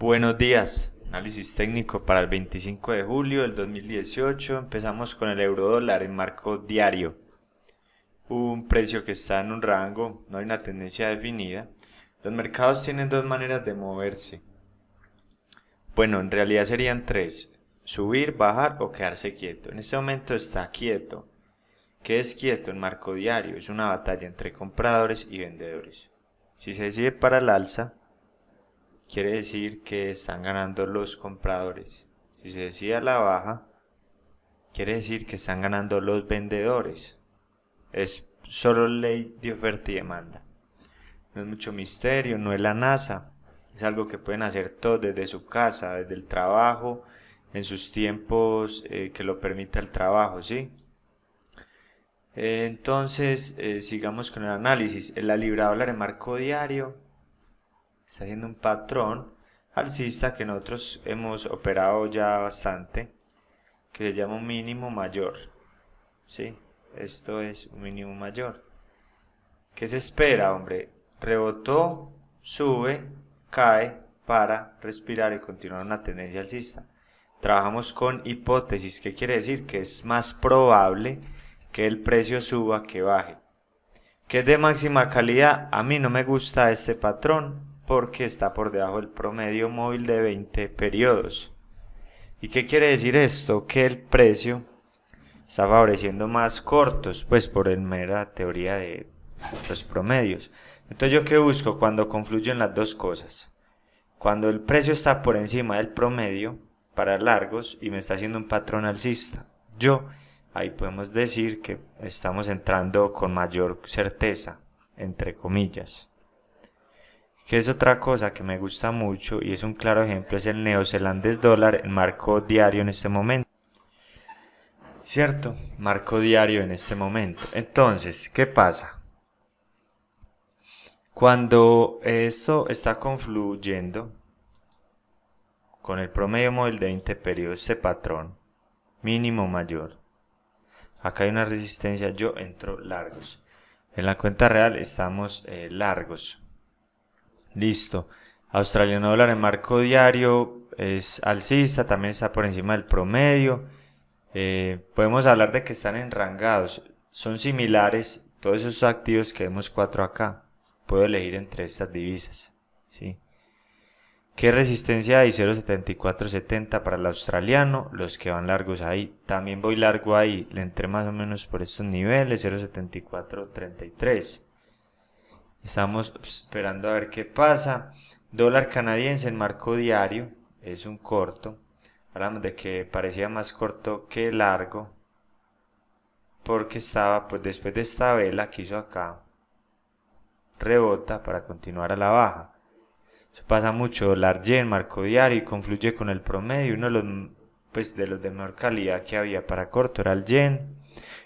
Buenos días, análisis técnico para el 25 de julio del 2018. Empezamos con el euro dólar en marco diario. Un precio que está en un rango, no hay una tendencia definida. Los mercados tienen dos maneras de moverse. Bueno, en realidad serían tres. Subir, bajar o quedarse quieto. En este momento está quieto. ¿Qué es quieto en marco diario? Es una batalla entre compradores y vendedores. Si se decide para el alza, quiere decir que están ganando los compradores. Si se decía la baja, quiere decir que están ganando los vendedores. Es solo ley de oferta y demanda. No es mucho misterio, no es la NASA. Es algo que pueden hacer todos desde su casa, desde el trabajo, en sus tiempos eh, que lo permita el trabajo, ¿sí? Eh, entonces, eh, sigamos con el análisis. La libra dólar en marco diario está haciendo un patrón alcista que nosotros hemos operado ya bastante, que le llamo mínimo mayor. ¿Sí? Esto es un mínimo mayor. ¿Qué se espera, hombre? Rebotó, sube, cae para respirar y continuar una tendencia alcista. Trabajamos con hipótesis, ¿Qué quiere decir que es más probable que el precio suba que baje. ¿Qué es de máxima calidad, a mí no me gusta este patrón, porque está por debajo del promedio móvil de 20 periodos. ¿Y qué quiere decir esto? Que el precio está favoreciendo más cortos, pues por el mera teoría de los promedios. Entonces, ¿yo qué busco cuando confluyen las dos cosas? Cuando el precio está por encima del promedio para largos y me está haciendo un patrón alcista. Yo, ahí podemos decir que estamos entrando con mayor certeza, entre comillas que es otra cosa que me gusta mucho y es un claro ejemplo, es el neozelandés dólar en marco diario en este momento. ¿Cierto? Marco diario en este momento. Entonces, ¿qué pasa? Cuando esto está confluyendo con el promedio móvil de 20 periodos, este patrón mínimo mayor, acá hay una resistencia, yo entro largos. En la cuenta real estamos eh, largos. Listo. Australiano dólar en marco diario es alcista, también está por encima del promedio. Eh, podemos hablar de que están enrangados. Son similares todos esos activos que vemos cuatro acá. Puedo elegir entre estas divisas. ¿sí? ¿Qué resistencia hay? 0.7470 para el australiano. Los que van largos ahí. También voy largo ahí. Le entré más o menos por estos niveles. 0.7433. Estamos esperando a ver qué pasa. Dólar canadiense en marco diario. Es un corto. Hablamos de que parecía más corto que largo. Porque estaba, pues después de esta vela que hizo acá, rebota para continuar a la baja. Eso pasa mucho. Dólar yen, marco diario y confluye con el promedio. Uno de los, pues, de los de mejor calidad que había para corto era el yen.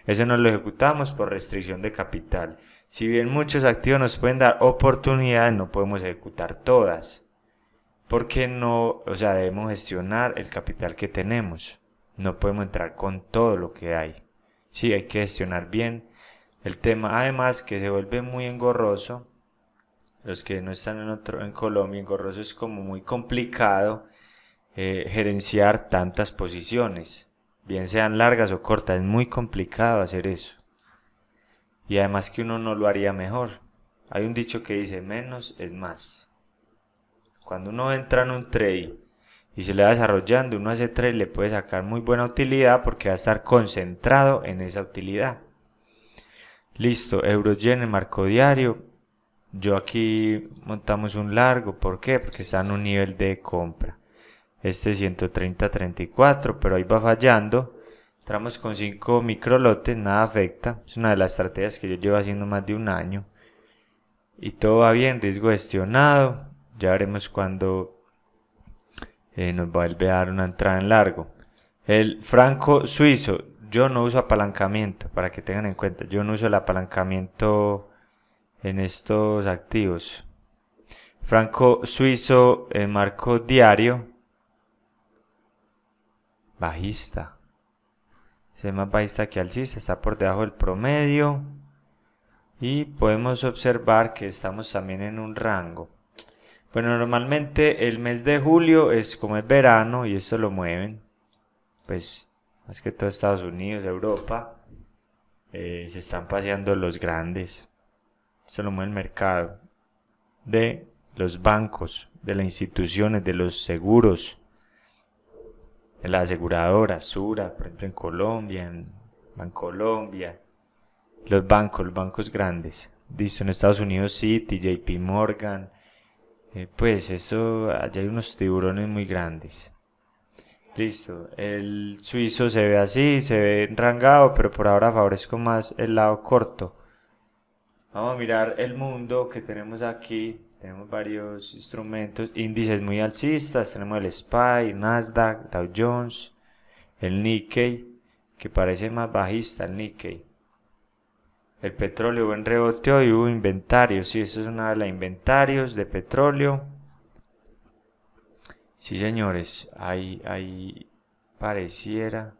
Eso no lo ejecutamos por restricción de capital. Si bien muchos activos nos pueden dar oportunidades, no podemos ejecutar todas. Porque no, o sea, debemos gestionar el capital que tenemos. No podemos entrar con todo lo que hay. Sí, hay que gestionar bien el tema. Además, que se vuelve muy engorroso. Los que no están en, otro, en Colombia, engorroso es como muy complicado eh, gerenciar tantas posiciones. Bien sean largas o cortas, es muy complicado hacer eso. Y además que uno no lo haría mejor. Hay un dicho que dice menos es más. Cuando uno entra en un trade y se le va desarrollando, uno hace trade le puede sacar muy buena utilidad porque va a estar concentrado en esa utilidad. Listo, Eurogen en marco diario. Yo aquí montamos un largo, ¿por qué? Porque está en un nivel de compra. Este 130-34, pero ahí va fallando Entramos con 5 microlotes, nada afecta. Es una de las estrategias que yo llevo haciendo más de un año. Y todo va bien, riesgo gestionado. Ya veremos cuando eh, nos vuelve a dar una entrada en largo. El franco suizo, yo no uso apalancamiento, para que tengan en cuenta. Yo no uso el apalancamiento en estos activos. Franco suizo en marco diario. Bajista ve más bajista que alcista, está por debajo del promedio. Y podemos observar que estamos también en un rango. Bueno, normalmente el mes de julio es como es verano y eso lo mueven. Pues más que todo Estados Unidos, Europa. Eh, se están paseando los grandes. Esto lo mueve el mercado de los bancos, de las instituciones, de los seguros en la aseguradora, Sura, por ejemplo en Colombia, en Colombia, los bancos, los bancos grandes. Listo, en Estados Unidos City, JP Morgan, eh, pues eso, allá hay unos tiburones muy grandes. Listo, el suizo se ve así, se ve enrangado, pero por ahora favorezco más el lado corto. Vamos a mirar el mundo que tenemos aquí tenemos varios instrumentos, índices muy alcistas, tenemos el SPY, Nasdaq, Dow Jones, el Nikkei, que parece más bajista el Nikkei. El petróleo, buen rebote y hubo inventarios, sí, eso es una de las inventarios de petróleo. Sí, señores, ahí, ahí pareciera.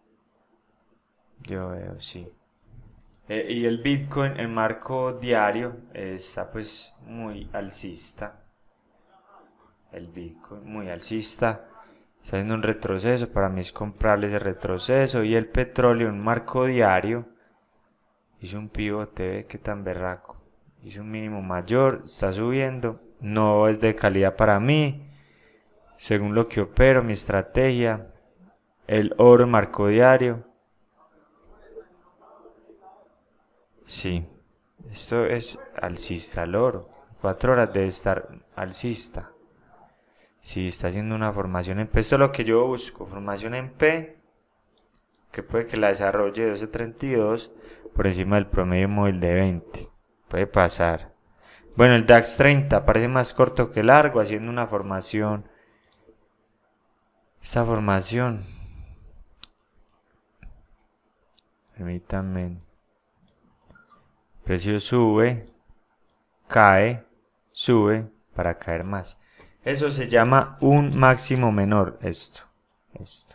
Yo veo, sí. Eh, y el Bitcoin, el marco diario, está pues muy alcista. El Bitcoin, muy alcista. Está haciendo un retroceso. Para mí es comprarle ese retroceso. Y el petróleo, en marco diario. Hizo un pivote, ve que tan berraco. Hizo un mínimo mayor, está subiendo. No es de calidad para mí. Según lo que opero, mi estrategia. El oro, en marco diario Sí, esto es alcista el oro. Cuatro horas de estar alcista. Si está haciendo una formación en P, esto es lo que yo busco, formación en P, que puede que la desarrolle 1232 por encima del promedio móvil de 20. Puede pasar. Bueno, el DAX 30 parece más corto que largo, haciendo una formación. Esta formación. Permítanme precio sube, cae, sube para caer más. Eso se llama un máximo menor, esto, esto.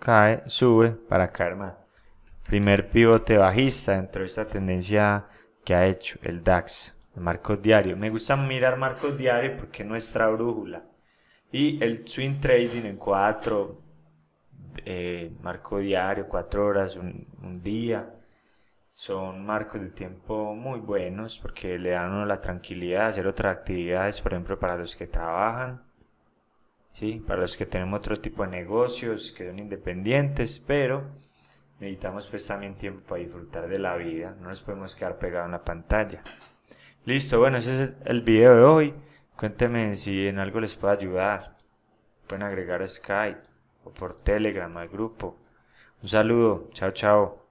Cae, sube para caer más. Primer pivote bajista dentro de esta tendencia que ha hecho el DAX, el marco diario. Me gusta mirar marcos diarios porque es nuestra brújula. Y el swing trading en 4 eh, marco diario, 4 horas, un día son marcos de tiempo muy buenos porque le dan uno la tranquilidad de hacer otras actividades, por ejemplo, para los que trabajan, ¿sí? para los que tenemos otro tipo de negocios, que son independientes, pero necesitamos pues también tiempo para disfrutar de la vida, no nos podemos quedar pegados en la pantalla. Listo, bueno, ese es el video de hoy. Cuéntenme si en algo les puedo ayudar. Pueden agregar a Skype o por Telegram al grupo. Un saludo, chao, chao.